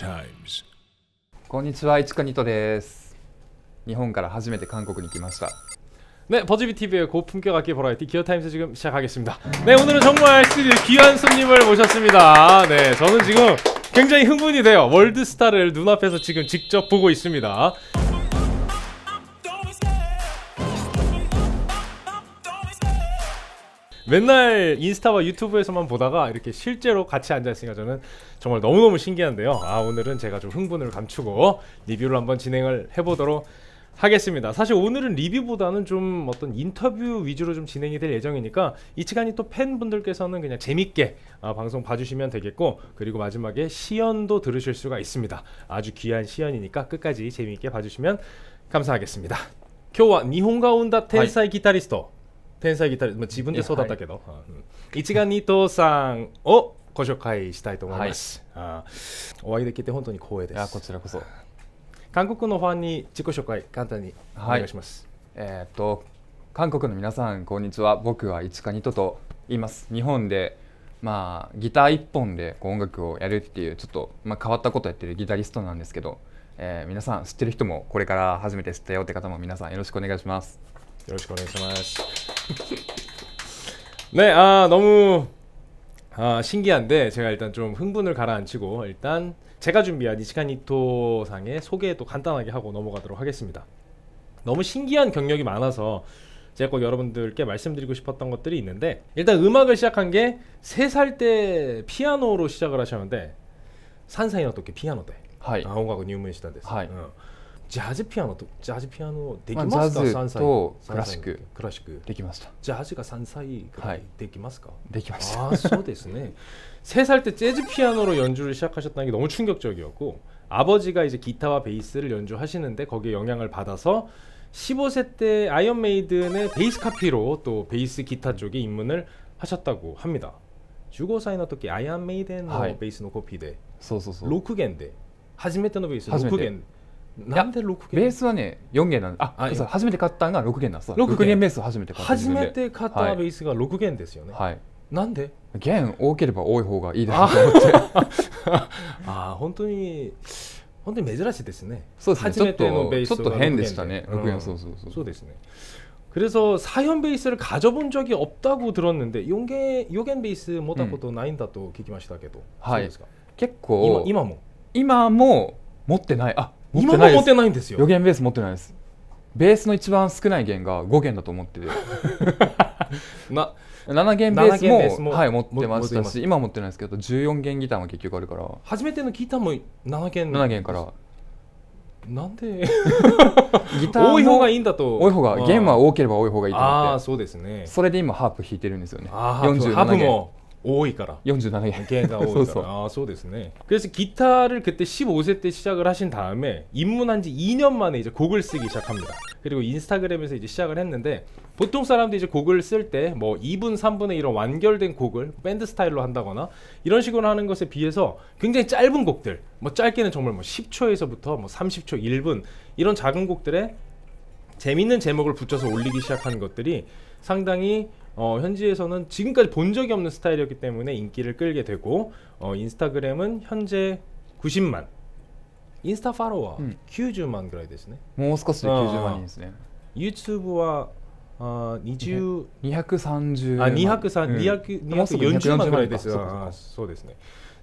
times. こんにちは、いちかにとです。日本から初めて韓国に来ました。 네, 버즈비 TV의 고품격 악기 버라이티 기어 타임즈 지금 시작하겠습니다. 네, 오늘은 정말 스튜디오 귀한 손님을 모셨습니다. 네, 저는 지금 굉장히 흥분이 돼요. 월드스타를 눈앞에서 지금 직접 보고 있습니다. 맨날 인스타와 유튜브에서만 보다가 이렇게 실제로 같이 앉아있으니까 저는 정말 너무너무 신기한데요 아 오늘은 제가 좀 흥분을 감추고 리뷰를 한번 진행을 해보도록 하겠습니다 사실 오늘은 리뷰보다는 좀 어떤 인터뷰 위주로 좀 진행이 될 예정이니까 이 시간이 또 팬분들께서는 그냥 재밌게 아, 방송 봐주시면 되겠고 그리고 마지막에 시연도 들으실 수가 있습니다 아주 귀한 시연이니까 끝까지 재미있게 봐주시면 감사하겠습니다 今日は日本が生んだ天才ギタリスト、はい天才ギタリスト、まあ、自分でそうだったけど、はい、一眼二刀さんをご紹介したいと思います、はい、お会いできて本当に光栄ですこちらこそ韓国のファンに自己紹介簡単にお願いします、はい、えー、っと韓国の皆さんこんにちは僕は一か二とと言います日本でまあギター一本でこう音楽をやるっていうちょっと、まあ、変わったことやってるギタリストなんですけど、えー、皆さん知ってる人もこれから初めて知ったよって方も皆さんよろしくお願いしますよろしくお願いします 네, 아 너무 아, 신기한데 제가 일단 좀 흥분을 가라앉히고 일단 제가 준비한 이시간이토 상의 소개도 간단하게 하고 넘어가도록 하겠습니다. 너무 신기한 경력이 많아서 제가 꼭 여러분들께 말씀드리고 싶었던 것들이 있는데 일단 음악을 시작한 게 3살 때 피아노로 시작을 하셨는데 산사이 어떻게 피아노 대. はい音楽入門したんです ジャズピアノとジャズピアノできますか、まあ、ジャズとクラシッククラシックできましたジャズが3歳くらいできますか、はい、できましたあそうですね 3살 때 재즈 피아노로 연주를 시작하셨다는 게 너무 충격적이었고 아버지가 이제 기타와 베이스를 연주하시는데 거기에 영향을 받아서 15세 때 아이언 메이든의 베이스 카피로 또 베이스 기타 쪽에 입문을 하셨다고 합니다. 15歳 の時アイアンメイデンのベースのコピーでロク弦で初めてのベースロク弦なんで6弦ベースはね四弦なんでああそう初めて買ったのが6弦なんです6弦ベース初めて買った初めて買ったベースが6弦ですよね、はい、なんで弦多ければ多い方がいいだす。と思ってあ本当に本当に珍しいですねそうですね初めてのベースちょっと変でしたね6弦、そうそうそうそうですね그래서4현베이스를가져본적이없다고들었는데4弦4弦베이스못한음도나인다도기기마시다けどはい結構今今も今も持ってないあ今も持てないんですよ4弦ベース持ってないですベースの一番少ない弦が5弦だと思ってて な7弦ベースもはい、持ってましたし今持ってないですけど14弦ギターも結局あるから初めてのギターも7弦7弦からなんで ギター多い方がいいんだと多い方が弦は多ければ多い方がいいと思ってあそうですねそれで今ハープ弾いてるんですよねあーハープも 多いから47円原価多いからあそうですね 예. 아, 그래서 기타를 그때 15세 때 시작을 하신 다음에 입문한 지 2년 만에 이제 곡을 쓰기 시작합니다 그리고 인스타그램에서 이제 시작을 했는데 보통 사람들이 이제 곡을 쓸 때 뭐 2분 3분의 이런 완결된 곡을 밴드 스타일로 한다거나 이런 식으로 하는 것에 비해서 굉장히 짧은 곡들 뭐 짧게는 정말 뭐 10초에서부터 뭐 30초 1분 이런 작은 곡들에 재밌는 제목을 붙여서 올리기 시작하는 것들이 상당히 어, 현지에서는 지금까지 본 적이 없는 스타일이었기 때문에 인기를 끌게 되고 어, 인스타그램은 현재 90만 인스타 파로워 음. 90만 그라이 ですねもう少しで9 0万人ですね 유튜브와 어, 20... 230... 아, 230... 240만 ぐらいです 아, そうで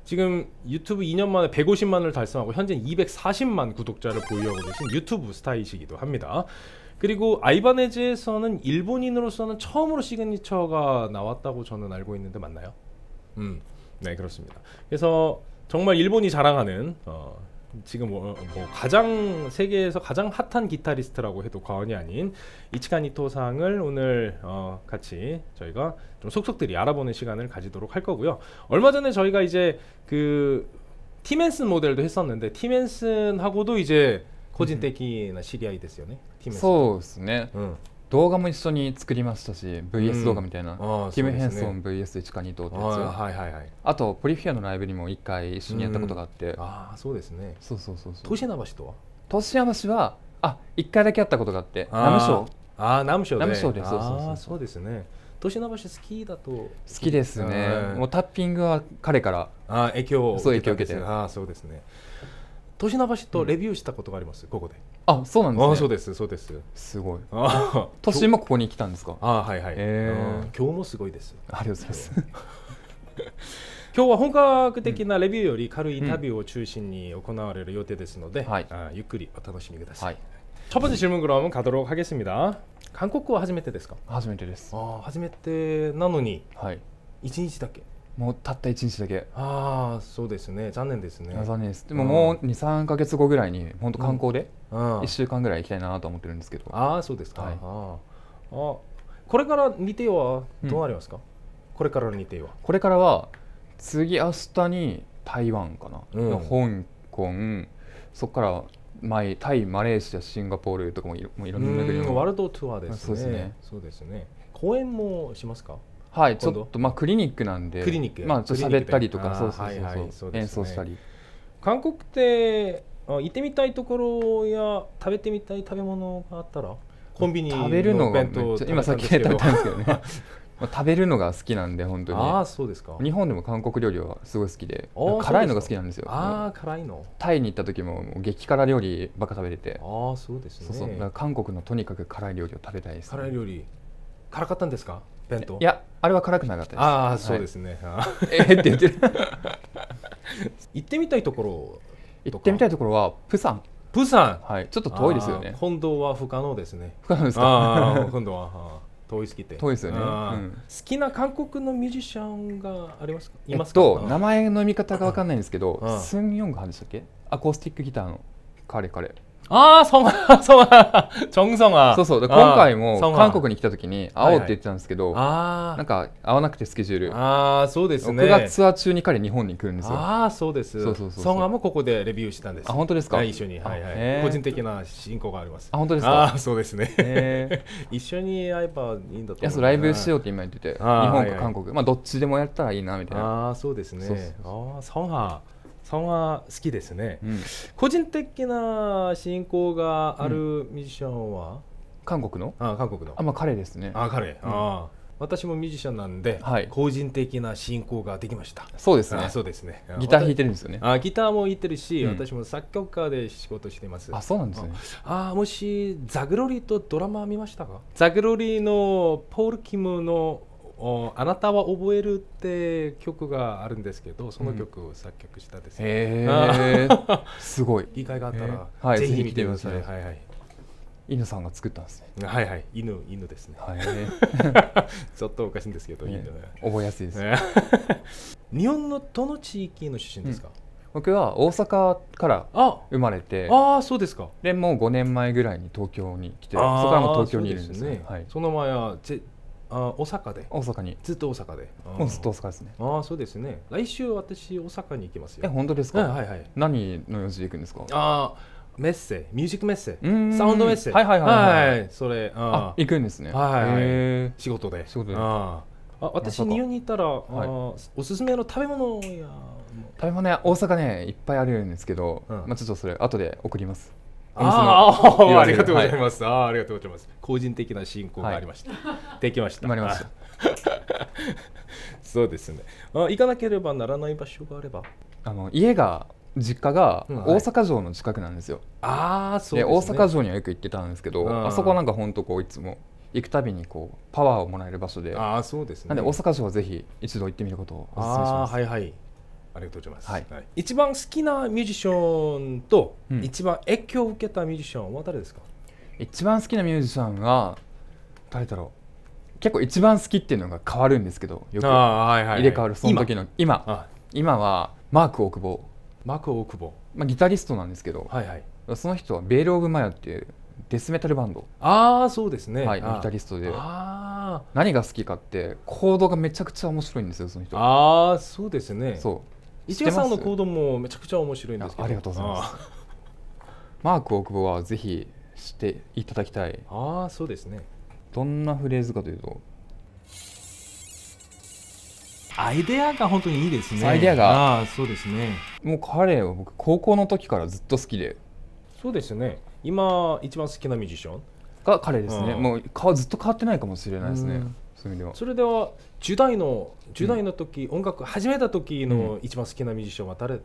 지금 유튜브 2년 만에 150만을 달성하고 현재 240만 구독자를 보유하고 계신 유튜브 스타이시기도 합니다. 그리고 아이바네즈에서는 일본인으로서는 처음으로 시그니처가 나왔다고 저는 알고 있는데 맞나요? 음, 네 그렇습니다. 그래서 정말 일본이 자랑하는 어, 지금 뭐, 뭐, 가장 세계에서 가장 핫한 기타리스트라고 해도 과언이 아닌 이치카니토상을 오늘 어, 같이 저희가 좀 속속들이 알아보는 시간을 가지도록 할 거고요. 얼마 전에 저희가 이제 그 티맨슨 모델도 했었는데 티맨슨하고도 이제 코진 떼기나 시리아이 됐어요, キムそうですね、うん、動画も一緒に作りましたし VS 動画みたいな、うん、キム・ヘンソン VS122 ってやつあ,、はいはいはい、あとポリフィアのライブにも一回一緒にやったことがあって、うん、ああそうですねそうそうそうそう豊橋とは年豊橋はあ一回だけやったことがあってナムショーああナムショーでナムショーでそうそうそうそうですね年の場所好きだと好きですね、もうタッピングは彼からあ影響を受けてそう影響受けて年の場所とレビューしたことがあります、うん、ここであそうなんですねあそうですそうですすごい都心もここに来たんですかあはいはい、えー、今日もすごいですありがとうございます今日は本格的なレビューより軽いインタビューを中心に行われる予定ですので、うんうん、ゆっくりお楽しみください、はい첫번째질문그럼가도록하겠습니다한국어初めてですか初めてです아初めてなのに1日だけもうたった1日だけああそうですね残念ですね残念ですでももう23、うん、か月後ぐらいに本当観光で1週間ぐらい行きたいなと思ってるんですけど、うん、ああそうですか、はい、ああこれから日程はどうなりますか、うん、これからの日程はこれからは次明日に台湾かな、うん、香港そこから前タイマレーシアシンガポールとかもいろんな国ワールドツアーですねそうですねそうですね公演もしますかはいちょっとまあクリニックなんでクリニックまあちょっと喋ったりとかそうそうそう、演奏したり韓国って行ってみたいところや食べてみたい食べ物があったらコンビニ食べるのが今さっき食べたんですけどね まあ、食べるのが好きなんで本当にああそうですか日本でも韓国料理はすごい好きで辛いのが好きなんですよああ辛いのタイに行った時も激辛料理ばっか食べれてああそうですねそうそう韓国のとにかく辛い料理を食べたいです、ね、辛い料理辛かったんですか弁当いやあれは辛くなかったですああそうですね、はい、えー、って言ってる 行ってみたいところ行ってみたいところはプサンプサン、はい、ちょっと遠いですよね本度は不可能ですね不可能ですか今度は遠いすぎて遠いですよね、うん、好きな韓国のミュージシャンがありますかいますか、えっと、名前の読み方が分かんないんですけどスンヨングハンでしたっけアコースティックギターの彼彼ああ성아성아정성아そうそうで今回も韓国に来た時に会おうって言ってたんですけど、はいはい、なんか会わなくてスケジュールああそうですね僕がツアー中に彼日本に来るんですよああそうですそうそうそう성아もここでレビューしたんですあ本当ですか、はい、一緒に、はいはい、個人的な進行がありますあ本当ですかあそうですね 一緒に会えばいいんだといやそうライブしようって今言ってて日本か韓国、はいはい、まあどっちでもやったらいいなみたいなああそうですねそうそうそうああ성아さんは好きですね、うん、個人的な信仰があるミュージシャンは、韓国のあ韓国のあ、まあ、彼ですねあ彼、うん、あ私もミュージシャンなんで、はい、個人的な進行ができましたそうですねそうですねギター弾いてるんですよねあギターも弾いてるし、うん、私も作曲家で仕事していますあそうなんですねあもしザグロリとドラマ見ましたかザグロリのポール・キムのあなたは覚える」って曲があるんですけどその曲を作曲したです、ねうん、すごい理解があったら、はい、ぜひ見てください、はいはい、犬さんが作ったんですねはいはい犬犬ですね、はい、ちょっとおかしいんですけど、ね、覚えやすいです 日本のどの地域の出身ですか、うん僕は大阪から生まれてああそうですかでもう5年前ぐらいに東京に来てそこからも東京にいるんですね、ねはい、その前はあ大阪で大阪にずっと大阪でずっと大阪ですねああそうですね来週私大阪に行きますよえ本当ですか、はいはい何の用事で行くんですかああメッセミュージックメッセサウンドメッセはいはいはい、はい、それあ行くんですねはい仕事で仕事であ私日本にいたら、おすすめの食べ物や食べ物ね大阪ねいっぱいあるんですけど、まあちょっとそれ後で送りますあありがとうございます、はい、あありがとうございます個人的な進行がありました、はい、できましたそうですねあ行かなければならない場所があればあの家が実家が大阪城の近くなんですよ、うんはい、ああそう、ね、大阪城にはよく行ってたんですけど、うあそこなんか本当こういつも行くたびにこうパワーをもらえる場所であそうです、ね、なんで大阪城はぜひ一度行ってみることをお勧めしますはいはいありがとうございます、はいはい、一番好きなミュージシャンと、一番影響を受けたミュージシャンは誰ですか一番好きなミュージシャンは誰だろう結構一番好きっていうのが変わるんですけどよく入れ替わるその時の今今はマーク大久保マーク大久保、まあ、ギタリストなんですけど、はいはい、その人はベール・オブ・マヤっていうデスメタルバンドああそうですね、はい、ギタリストで何が好きかってコードがめちゃくちゃ面白いんですよその人ああそうですねそう市川さんの行動もめちゃくちゃ面白いんですけどありがとうございますマーク大久保はぜひしていただきたいああそうですねどんなフレーズかというとアイデアが本当にいいですねアイデアがあそうですねもう彼は僕高校の時からずっと好きでそうですね今一番好きなミュージシャンが彼ですねもう顔ずっと変わってないかもしれないですね、うんそれではそれでは10代の10代の時、うん、音楽始めた時の一番好きなミュージシャンは誰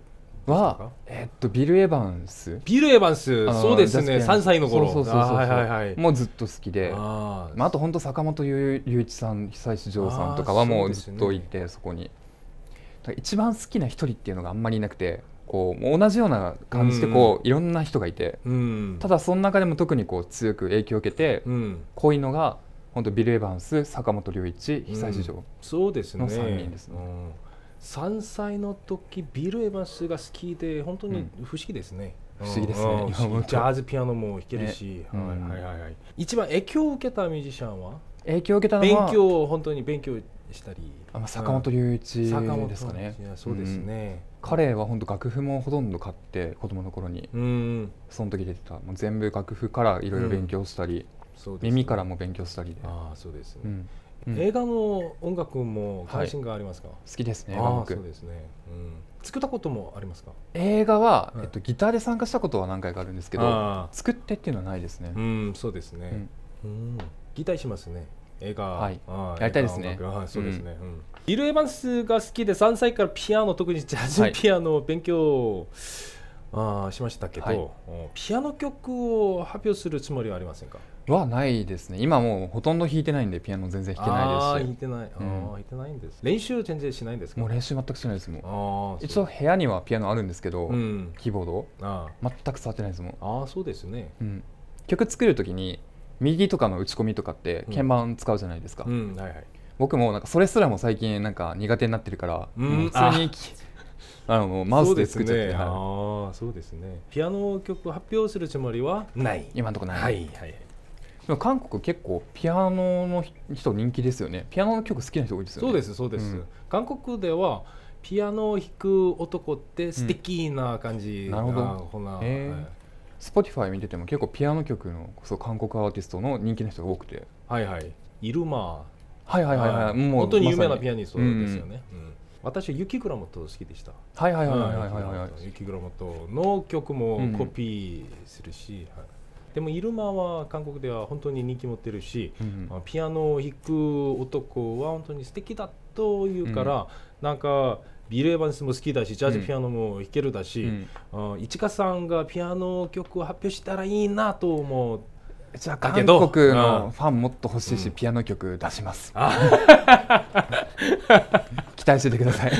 は、えー、っと、ビル・エヴァンスビル・エヴァンスそうですね3歳の頃そうそうそうそう、はいはい、もうずっと好きであ、まあ、あと本当坂本龍一さん久石譲さんとかはもうずっといてそ、ね,、こに一番好きな一人っていうのがあんまりいなくてこう同じような感じでこう、うん、いろんな人がいて、うん、ただその中でも特にこう強く影響を受けて、うん、こういうのが本当ビル・エヴァンス坂本龍一久石譲の3人ですね。うん3歳の時ビル・エヴァンスが好きで本当に不思議ですね、うん、不思議ですね、ジャズピアノも弾けるし、ね、はいはいはい、はい、一番影響を受けたミュージシャンは影響を受けたのは勉強を本当に勉強したりあ坂本龍一ですかねそうですね、うん、彼は本当楽譜もほとんど買って子供の頃に、うん、その時出てたもう全部楽譜からいろいろ勉強したり、耳からも勉強したりであそうですね、うんうん、映画の音楽も関心がありますか、はい、好きですねそうですね、うん、作ったこともありますか映画は、えっと、ギターで参加したことは何回かあるんですけど作ってっていうのはないですねうんそうですね、うん、ギターしますね映画、はい、やりたいですね。はい、そうですね。うん、ビル・エヴァンスが好きで3歳からピアノ特にジャズピアノを勉強、はい、あしましたけど、はい、ピアノ曲を発表するつもりはありませんかはないですね今もうほとんど弾いてないんでピアノ全然弾けないですし弾いてない、ああ、弾いてないんです練習全然しないんですもう練習全くしないですもん一応部屋にはピアノあるんですけど、キーボードあ全く触ってないですもんああそうですね、曲作るときに右とかの打ち込みとかって鍵盤使うじゃないですか、僕もなんかそれすらも最近なんか苦手になってるから、普通にあのマウスで作っちゃって、ああそうですねピアノ曲発表するつもりはない今のところない、はいはい、韓国結構ピアノの人人気ですよねピアノの曲好きな人多いですよねそうですそうです、うん、韓国ではピアノを弾く男って素敵な感じな、うん、なるほど、えーはい、Spotify 見てても結構ピアノ曲のそう韓国アーティストの人気な人が多くてはいはいイルマはいはいはいはい、はい、もう本当に有名なピアニストですよね、うん、うん、私は雪倉本好きでしたはいはいはいはいはいはい、はい、ユキグの曲もコピーするし、はいでもイルマは韓国では本当に人気持ってるし、うんピアノを弾く男は本当に素敵だというから、うん、なんかビル・エヴァンスも好きだしジャズピアノも弾けるだし、うんうん、市川さんがピアノ曲を発表したらいいなと思う。じゃあ韓国のファンもっと欲しいし、うん、ピアノ曲出します。期待しててください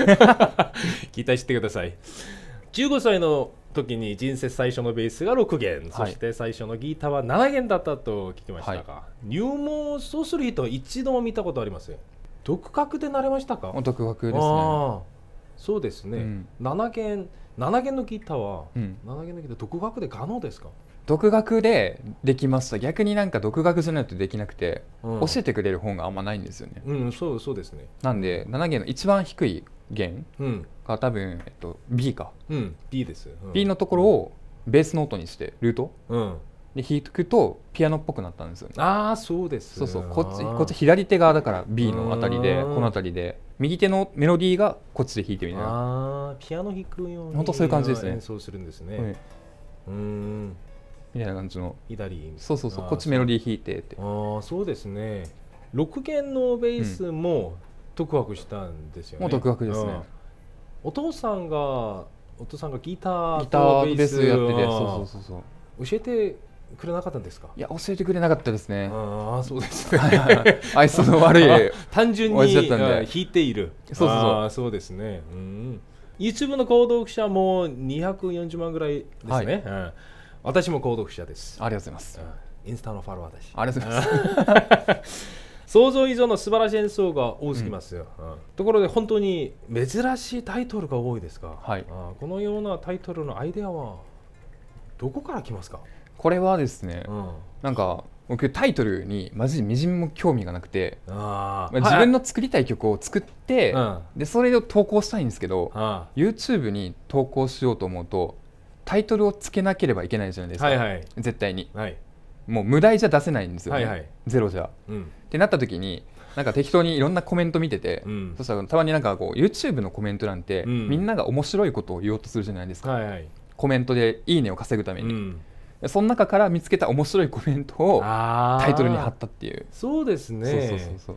期待しててください。15歳の時に人生最初のベースが6弦、そして最初のギターは7弦だったと聞きましたが、はい、入門そうする人は一度も見たことありません独学でなれましたか独学ですねそうですね、うん、7弦7弦のギターは、うん、7弦のギター独学で可能ですか独学でできますと逆になんか独学じゃないとできなくて、うん、教えてくれる本があんまないんですよねうんそうそうですねなんで7弦の一番低い弦が多分、えっと、B か、うん、B です、うん、B のところをベースノートにしてルート、うん、で弾くとピアノっぽくなったんですよねああそうですそうそうこっちこっち左手側だから B のあたりでこのあたりで右手のメロディーがこっちで弾いてみたいなあピアノ弾くように本当そういう感じですね演奏するんですね、はい、うんみたいな感じの左そうそうそうこっちメロディー弾いてってああそうですね6弦のベースも、うん独学したんですよねもう独学ですね、お父さんがお父さんがギターギターベースやっててそうそうそうそう教えてくれなかったんですかいや教えてくれなかったですねああそうですね愛想の悪い 単純に弾いているそうそうそうそうですね、うん、YouTube の購読者も240万ぐらいですね、私も購読者ですありがとうございます、インスタのファロワーだしありがとうございます 想像以上の素晴らしい演奏が多すぎますよ、うん、ところで本当に珍しいタイトルが多いですが、はい、このようなタイトルのアイデアはどこから来ますかこれはですね、うん、なんか僕タイトルにマジみじんも興味がなくてまあ、自分の作りたい曲を作って、はい、でそれを投稿したいんですけど、うん、YouTube に投稿しようと思うとタイトルをつけなければいけないじゃないですか、はいはい、絶対に、はい、もう無題じゃ出せないんですよね、はいはい、ゼロじゃ、うん、ってなった時になんか適当にいろんなコメント見てて、うん、そしたらたまになんかこう YouTube のコメント欄んて、うん、みんなが面白いことを言おうとするじゃないですか、はいはい、コメントで「いいね」を稼ぐために、うん、その中から見つけた面白いコメントをタイトルに貼ったっていうそうですねそうそうそう